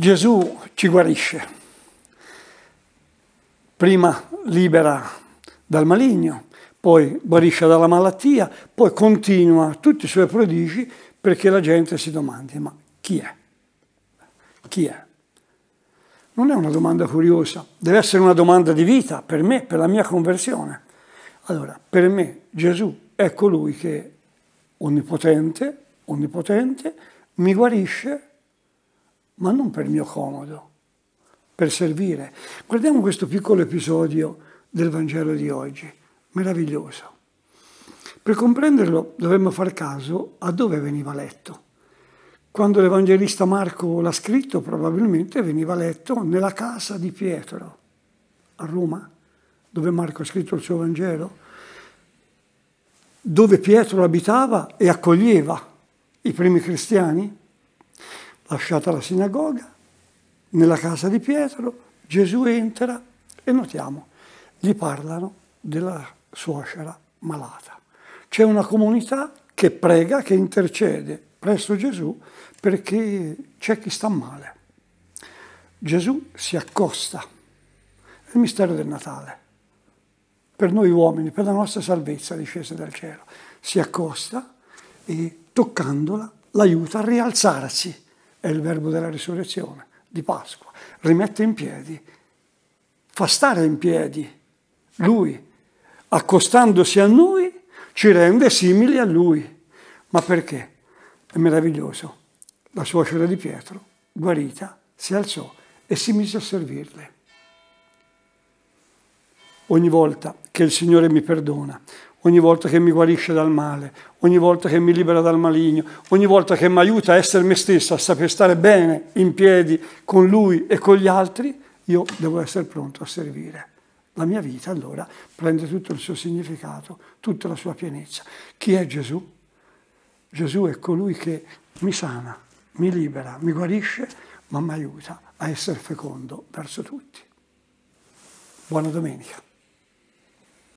Gesù ci guarisce. Prima libera dal maligno, poi guarisce dalla malattia, poi continua tutti i suoi prodigi perché la gente si domandi, ma chi è? Chi è? Non è una domanda curiosa, deve essere una domanda di vita per me, per la mia conversione. Allora, per me Gesù è colui che onnipotente, onnipotente, mi guarisce ma non per mio comodo, per servire. Guardiamo questo piccolo episodio del Vangelo di oggi, meraviglioso. Per comprenderlo dovremmo far caso a dove veniva letto. Quando l'Evangelista Marco l'ha scritto, probabilmente veniva letto nella casa di Pietro, a Roma, dove Marco ha scritto il suo Vangelo, dove Pietro abitava e accoglieva i primi cristiani, Lasciata la sinagoga, nella casa di Pietro, Gesù entra e notiamo, gli parlano della suocera malata. C'è una comunità che prega, che intercede presso Gesù perché c'è chi sta male. Gesù si accosta, è il mistero del Natale, per noi uomini, per la nostra salvezza discesa dal cielo. Si accosta e toccandola l'aiuta a rialzarsi è il verbo della risurrezione, di Pasqua. Rimette in piedi, fa stare in piedi lui, accostandosi a noi, ci rende simili a lui. Ma perché? È meraviglioso. La suocera di Pietro, guarita, si alzò e si mise a servirle. Ogni volta che il Signore mi perdona, ogni volta che mi guarisce dal male, ogni volta che mi libera dal maligno, ogni volta che mi aiuta a essere me stesso, a saper stare bene in piedi con lui e con gli altri, io devo essere pronto a servire. La mia vita allora prende tutto il suo significato, tutta la sua pienezza. Chi è Gesù? Gesù è colui che mi sana, mi libera, mi guarisce, ma mi aiuta a essere fecondo verso tutti. Buona domenica.